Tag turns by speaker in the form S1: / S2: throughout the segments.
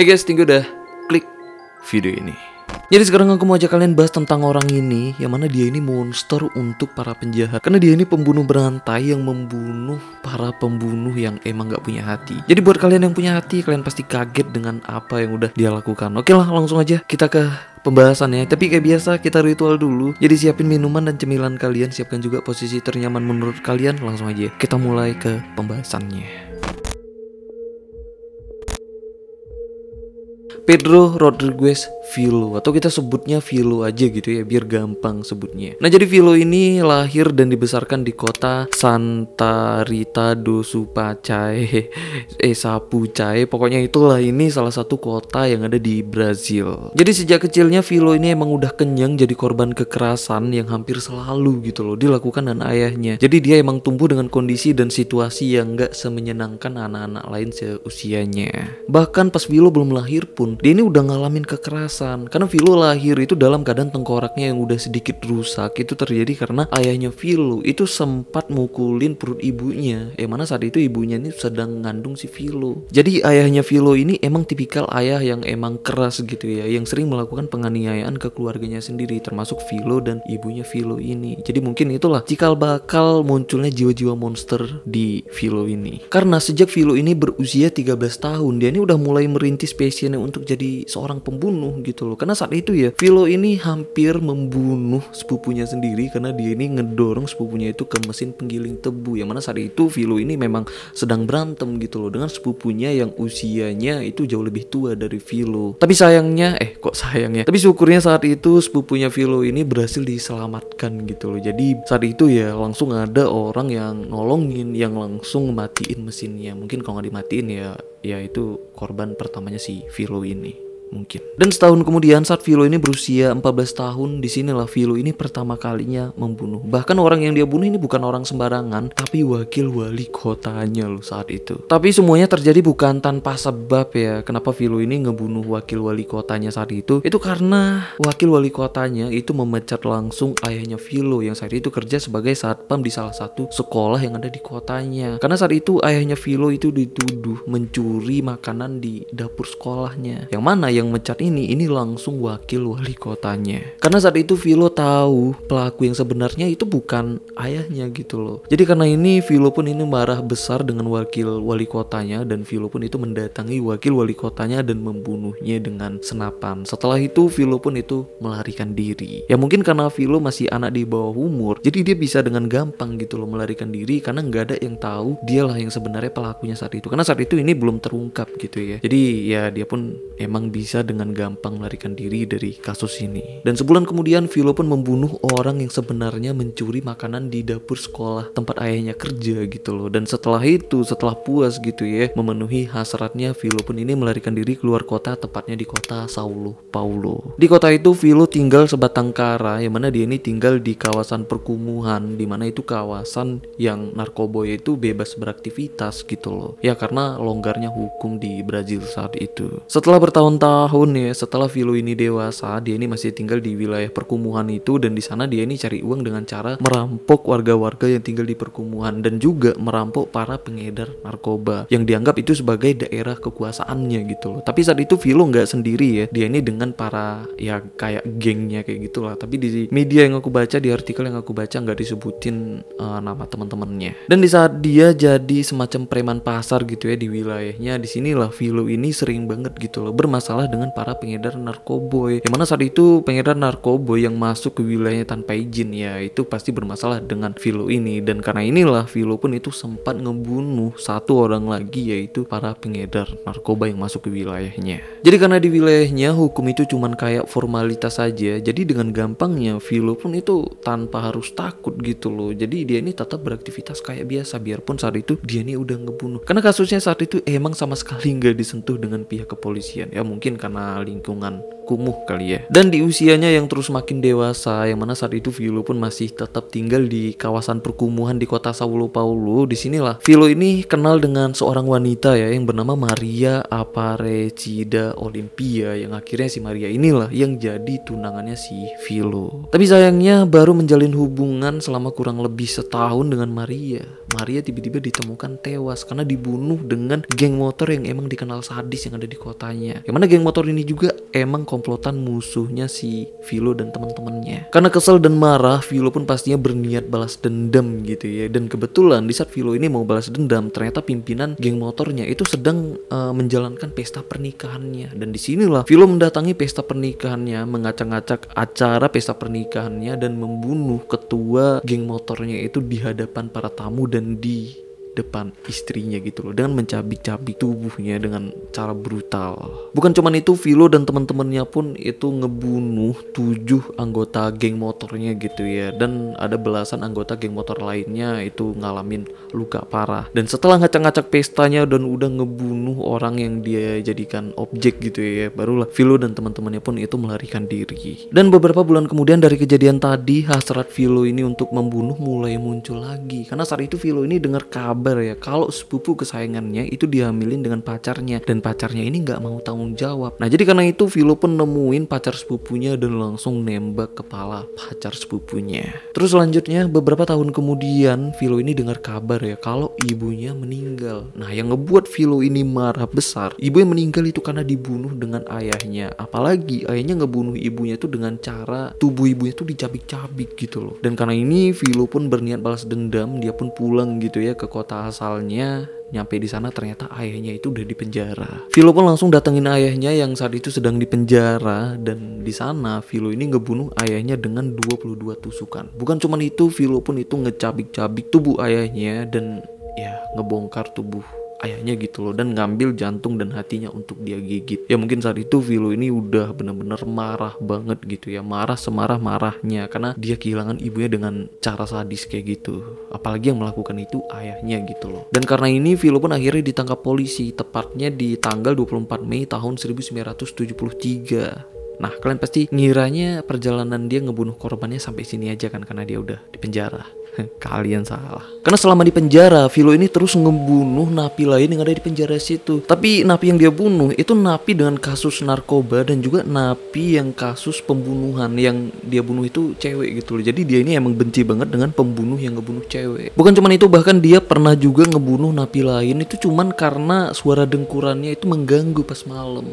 S1: Hey guys, tinggal udah klik video ini. Jadi sekarang aku mau ajak kalian bahas tentang orang ini Yang mana dia ini monster untuk para penjahat Karena dia ini pembunuh berantai yang membunuh para pembunuh yang emang gak punya hati Jadi buat kalian yang punya hati, kalian pasti kaget dengan apa yang udah dia lakukan Oke lah langsung aja kita ke pembahasannya Tapi kayak biasa kita ritual dulu Jadi siapin minuman dan cemilan kalian Siapkan juga posisi ternyaman menurut kalian Langsung aja kita mulai ke pembahasannya Pedro Rodriguez Vilo atau kita sebutnya Vilo aja gitu ya biar gampang sebutnya. Nah jadi Vilo ini lahir dan dibesarkan di kota Santa Rita do Supacai, eh Sapucai, pokoknya itulah ini salah satu kota yang ada di Brazil. Jadi sejak kecilnya Vilo ini emang udah kenyang jadi korban kekerasan yang hampir selalu gitu loh dilakukan dan ayahnya. Jadi dia emang tumbuh dengan kondisi dan situasi yang nggak semenyenangkan anak-anak lain seusianya. Bahkan pas Vilo belum lahir pun tahun dia ini udah ngalamin kekerasan karena Vilo lahir itu dalam keadaan tengkoraknya yang udah sedikit rusak itu terjadi karena ayahnya Vilo itu sempat mukulin perut ibunya yang eh, mana saat itu ibunya ini sedang ngandung si Vilo jadi ayahnya Vilo ini emang tipikal ayah yang emang keras gitu ya yang sering melakukan penganiayaan ke keluarganya sendiri termasuk Vilo dan ibunya Vilo ini jadi mungkin itulah cikal bakal munculnya jiwa-jiwa monster di Vilo ini karena sejak Vilo ini berusia 13 tahun dia ini udah mulai merintis passionnya untuk untuk jadi seorang pembunuh gitu loh. Karena saat itu ya Philo ini hampir membunuh sepupunya sendiri karena dia ini ngedorong sepupunya itu ke mesin penggiling tebu yang mana saat itu Philo ini memang sedang berantem gitu loh dengan sepupunya yang usianya itu jauh lebih tua dari Philo Tapi sayangnya eh kok sayangnya. Tapi syukurnya saat itu sepupunya Philo ini berhasil diselamatkan gitu loh. Jadi saat itu ya langsung ada orang yang nolongin yang langsung matiin mesinnya. Mungkin kalau nggak dimatiin ya yaitu korban pertamanya si Viro ini mungkin. Dan setahun kemudian saat Vilo ini berusia 14 tahun, disinilah Vilo ini pertama kalinya membunuh. Bahkan orang yang dia bunuh ini bukan orang sembarangan, tapi wakil wali kotanya loh saat itu. Tapi semuanya terjadi bukan tanpa sebab ya. Kenapa Vilo ini ngebunuh wakil wali kotanya saat itu? Itu karena wakil wali kotanya itu memecat langsung ayahnya Vilo yang saat itu kerja sebagai satpam di salah satu sekolah yang ada di kotanya. Karena saat itu ayahnya Vilo itu dituduh mencuri makanan di dapur sekolahnya. Yang mana ya yang mecat ini, ini langsung wakil wali kotanya. Karena saat itu Vilo tahu pelaku yang sebenarnya itu bukan ayahnya gitu loh. Jadi karena ini Vilo pun ini marah besar dengan wakil wali kotanya dan Vilo pun itu mendatangi wakil wali kotanya dan membunuhnya dengan senapan. Setelah itu Vilo pun itu melarikan diri. Ya mungkin karena Vilo masih anak di bawah umur, jadi dia bisa dengan gampang gitu loh melarikan diri karena nggak ada yang tahu dialah yang sebenarnya pelakunya saat itu. Karena saat itu ini belum terungkap gitu ya. Jadi ya dia pun emang bisa bisa dengan gampang melarikan diri dari kasus ini. Dan sebulan kemudian Vilo pun membunuh orang yang sebenarnya mencuri makanan di dapur sekolah tempat ayahnya kerja gitu loh. Dan setelah itu, setelah puas gitu ya, memenuhi hasratnya Vilo pun ini melarikan diri keluar kota tepatnya di kota Saulo Paulo. Di kota itu Vilo tinggal sebatang kara yang mana dia ini tinggal di kawasan perkumuhan di mana itu kawasan yang narkoboy itu bebas beraktivitas gitu loh. Ya karena longgarnya hukum di Brazil saat itu. Setelah bertahun-tahun tahun ya setelah Vilo ini dewasa, dia ini masih tinggal di wilayah perkumuhan itu dan di sana dia ini cari uang dengan cara merampok warga-warga yang tinggal di perkumuhan dan juga merampok para pengedar narkoba yang dianggap itu sebagai daerah kekuasaannya gitu loh. Tapi saat itu Vilo nggak sendiri ya, dia ini dengan para ya kayak gengnya kayak gitulah. Tapi di media yang aku baca di artikel yang aku baca nggak disebutin uh, nama teman-temannya. Dan di saat dia jadi semacam preman pasar gitu ya di wilayahnya, di sinilah Vilo ini sering banget gitu loh bermasalah dengan para pengedar narkoboy. Yang mana saat itu pengedar narkoboy yang masuk ke wilayahnya tanpa izin ya itu pasti bermasalah dengan Vilo ini dan karena inilah Vilo pun itu sempat ngebunuh satu orang lagi yaitu para pengedar narkoba yang masuk ke wilayahnya. Jadi karena di wilayahnya hukum itu cuman kayak formalitas saja. Jadi dengan gampangnya Vilo pun itu tanpa harus takut gitu loh. Jadi dia ini tetap beraktivitas kayak biasa biarpun saat itu dia ini udah ngebunuh. Karena kasusnya saat itu emang sama sekali nggak disentuh dengan pihak kepolisian. Ya mungkin mungkin karena lingkungan kumuh kali ya. Dan di usianya yang terus makin dewasa, yang mana saat itu Vilo pun masih tetap tinggal di kawasan perkumuhan di kota Sao Paulo. Di sinilah Vilo ini kenal dengan seorang wanita ya yang bernama Maria Aparecida Olimpia yang akhirnya si Maria inilah yang jadi tunangannya si Vilo. Tapi sayangnya baru menjalin hubungan selama kurang lebih setahun dengan Maria. Maria tiba-tiba ditemukan tewas karena dibunuh dengan geng motor yang emang dikenal sadis yang ada di kotanya. Yang mana geng Geng motor ini juga emang komplotan musuhnya si Vilo dan teman-temannya. Karena kesel dan marah, Vilo pun pastinya berniat balas dendam gitu ya. Dan kebetulan di saat Vilo ini mau balas dendam, ternyata pimpinan geng motornya itu sedang uh, menjalankan pesta pernikahannya. Dan disinilah Vilo mendatangi pesta pernikahannya, mengacak-acak acara pesta pernikahannya dan membunuh ketua geng motornya itu di hadapan para tamu dan di depan istrinya gitu loh dengan mencabik-cabik tubuhnya dengan cara brutal. Bukan cuman itu Vilo dan teman-temannya pun itu ngebunuh tujuh anggota geng motornya gitu ya dan ada belasan anggota geng motor lainnya itu ngalamin luka parah. Dan setelah ngacak-ngacak pestanya dan udah ngebunuh orang yang dia jadikan objek gitu ya barulah Vilo dan teman-temannya pun itu melarikan diri. Dan beberapa bulan kemudian dari kejadian tadi hasrat Vilo ini untuk membunuh mulai muncul lagi karena saat itu Vilo ini dengar kabar ya kalau sepupu kesayangannya itu dihamilin dengan pacarnya dan pacarnya ini nggak mau tanggung jawab nah jadi karena itu Vilo pun nemuin pacar sepupunya dan langsung nembak kepala pacar sepupunya terus selanjutnya beberapa tahun kemudian Vilo ini dengar kabar ya kalau ibunya meninggal nah yang ngebuat Vilo ini marah besar ibu yang meninggal itu karena dibunuh dengan ayahnya apalagi ayahnya ngebunuh ibunya itu dengan cara tubuh ibunya itu dicabik-cabik gitu loh dan karena ini Vilo pun berniat balas dendam dia pun pulang gitu ya ke kota kota asalnya nyampe di sana ternyata ayahnya itu udah di penjara. Vilo pun langsung datengin ayahnya yang saat itu sedang di penjara dan di sana Vilo ini ngebunuh ayahnya dengan 22 tusukan. Bukan cuman itu, Vilo pun itu ngecabik-cabik tubuh ayahnya dan ya ngebongkar tubuh ayahnya gitu loh dan ngambil jantung dan hatinya untuk dia gigit ya mungkin saat itu Vilo ini udah bener-bener marah banget gitu ya marah semarah marahnya karena dia kehilangan ibunya dengan cara sadis kayak gitu apalagi yang melakukan itu ayahnya gitu loh dan karena ini Vilo pun akhirnya ditangkap polisi tepatnya di tanggal 24 Mei tahun 1973 Nah, kalian pasti ngiranya perjalanan dia ngebunuh korbannya sampai sini aja kan karena dia udah di penjara. kalian salah. Karena selama di penjara, Vilo ini terus ngebunuh napi lain yang ada di penjara situ. Tapi napi yang dia bunuh itu napi dengan kasus narkoba dan juga napi yang kasus pembunuhan yang dia bunuh itu cewek gitu loh. Jadi dia ini emang benci banget dengan pembunuh yang ngebunuh cewek. Bukan cuman itu, bahkan dia pernah juga ngebunuh napi lain itu cuman karena suara dengkurannya itu mengganggu pas malam.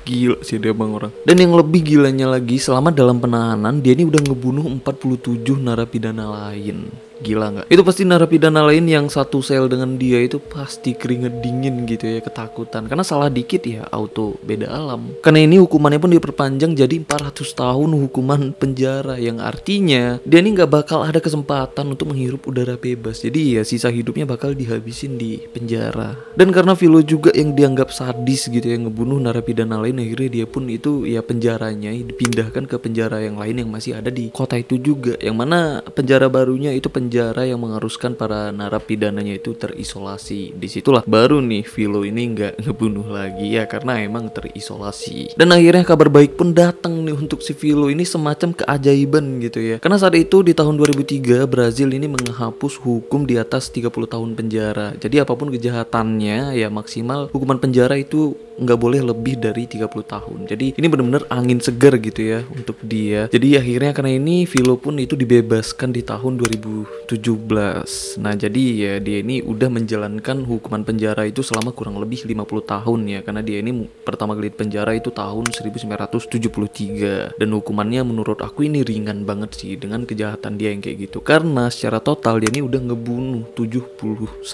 S1: Gila sih dia bang orang. Dan yang lebih gilanya lagi, selama dalam penahanan, dia ini udah ngebunuh 47 narapidana lain gila nggak itu pasti narapidana lain yang satu sel dengan dia itu pasti keringet dingin gitu ya ketakutan karena salah dikit ya auto beda alam karena ini hukumannya pun diperpanjang jadi 400 tahun hukuman penjara yang artinya dia ini nggak bakal ada kesempatan untuk menghirup udara bebas jadi ya sisa hidupnya bakal dihabisin di penjara dan karena Vilo juga yang dianggap sadis gitu ya ngebunuh narapidana lain akhirnya dia pun itu ya penjaranya dipindahkan ke penjara yang lain yang masih ada di kota itu juga yang mana penjara barunya itu penjara penjara yang mengharuskan para narapidananya itu terisolasi. Disitulah baru nih Vilo ini nggak ngebunuh lagi ya karena emang terisolasi. Dan akhirnya kabar baik pun datang nih untuk si Vilo ini semacam keajaiban gitu ya. Karena saat itu di tahun 2003 Brazil ini menghapus hukum di atas 30 tahun penjara. Jadi apapun kejahatannya ya maksimal hukuman penjara itu nggak boleh lebih dari 30 tahun. Jadi ini benar-benar angin segar gitu ya untuk dia. Jadi akhirnya karena ini Vilo pun itu dibebaskan di tahun 2000 17. Nah, jadi ya dia ini udah menjalankan hukuman penjara itu selama kurang lebih 50 tahun ya karena dia ini pertama kali penjara itu tahun 1973 dan hukumannya menurut aku ini ringan banget sih dengan kejahatan dia yang kayak gitu karena secara total dia ini udah ngebunuh 71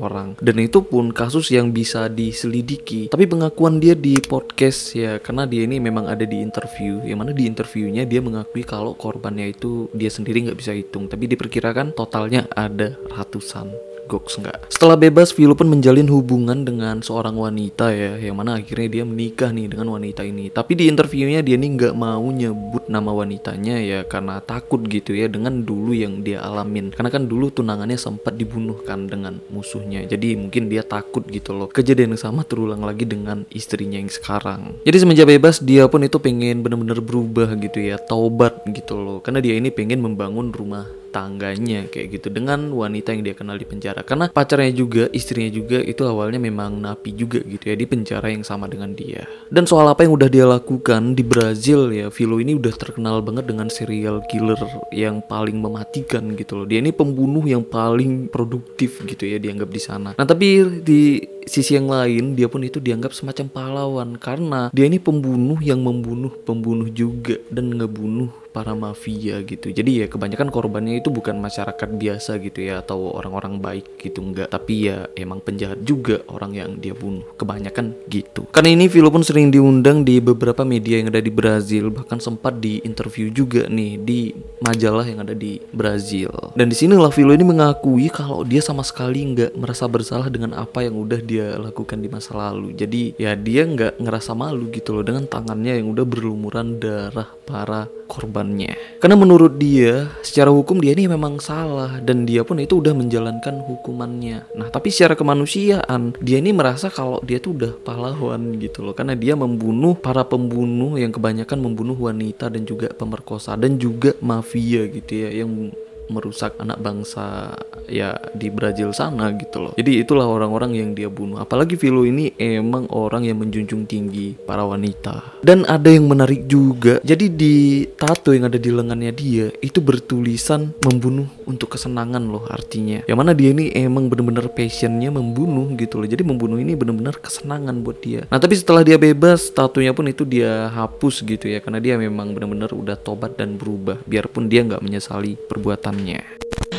S1: orang dan itu pun kasus yang bisa diselidiki tapi pengakuan dia di podcast ya karena dia ini memang ada di interview yang mana di interviewnya dia mengakui kalau korbannya itu dia sendiri nggak bisa hitung tapi diperkirakan totalnya ada ratusan goks nggak. Setelah bebas, Vilo pun menjalin hubungan dengan seorang wanita ya, yang mana akhirnya dia menikah nih dengan wanita ini. Tapi di interviewnya dia nih nggak mau nyebut nama wanitanya ya, karena takut gitu ya dengan dulu yang dia alamin. Karena kan dulu tunangannya sempat dibunuhkan dengan musuhnya, jadi mungkin dia takut gitu loh. Kejadian yang sama terulang lagi dengan istrinya yang sekarang. Jadi semenjak bebas, dia pun itu pengen bener-bener berubah gitu ya, taubat gitu loh. Karena dia ini pengen membangun rumah tangganya kayak gitu dengan wanita yang dia kenal di penjara karena pacarnya juga istrinya juga itu awalnya memang napi juga gitu ya di penjara yang sama dengan dia dan soal apa yang udah dia lakukan di Brazil ya Vilo ini udah terkenal banget dengan serial killer yang paling mematikan gitu loh dia ini pembunuh yang paling produktif gitu ya dianggap di sana nah tapi di sisi yang lain dia pun itu dianggap semacam pahlawan karena dia ini pembunuh yang membunuh pembunuh juga dan ngebunuh para mafia gitu. Jadi ya kebanyakan korbannya itu bukan masyarakat biasa gitu ya atau orang-orang baik gitu enggak, tapi ya emang penjahat juga orang yang dia bunuh. Kebanyakan gitu. Karena ini Vilo pun sering diundang di beberapa media yang ada di Brazil, bahkan sempat di interview juga nih di majalah yang ada di Brazil. Dan disinilah Vilo ini mengakui kalau dia sama sekali nggak merasa bersalah dengan apa yang udah dia dia lakukan di masa lalu jadi ya dia nggak ngerasa malu gitu loh dengan tangannya yang udah berlumuran darah para korbannya karena menurut dia secara hukum dia ini memang salah dan dia pun itu udah menjalankan hukumannya nah tapi secara kemanusiaan dia ini merasa kalau dia tuh udah pahlawan gitu loh karena dia membunuh para pembunuh yang kebanyakan membunuh wanita dan juga pemerkosa dan juga mafia gitu ya yang merusak anak bangsa ya di Brazil sana gitu loh. Jadi itulah orang-orang yang dia bunuh. Apalagi Vilo ini emang orang yang menjunjung tinggi para wanita. Dan ada yang menarik juga. Jadi di tato yang ada di lengannya dia itu bertulisan membunuh untuk kesenangan loh artinya. Yang mana dia ini emang bener-bener passionnya membunuh gitu loh. Jadi membunuh ini bener-bener kesenangan buat dia. Nah tapi setelah dia bebas tatunya pun itu dia hapus gitu ya karena dia memang bener-bener udah tobat dan berubah biarpun dia nggak menyesali perbuatan dalamnya.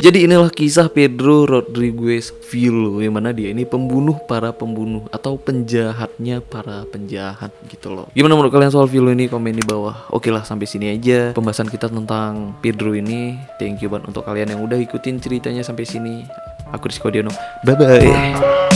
S1: Jadi inilah kisah Pedro Rodriguez Vilo yang mana dia ini pembunuh para pembunuh atau penjahatnya para penjahat gitu loh. Gimana menurut kalian soal Vilo ini? Komen di bawah. Oke lah sampai sini aja pembahasan kita tentang Pedro ini. Thank you banget untuk kalian yang udah ikutin ceritanya sampai sini. Aku Rizko Diono. Bye bye.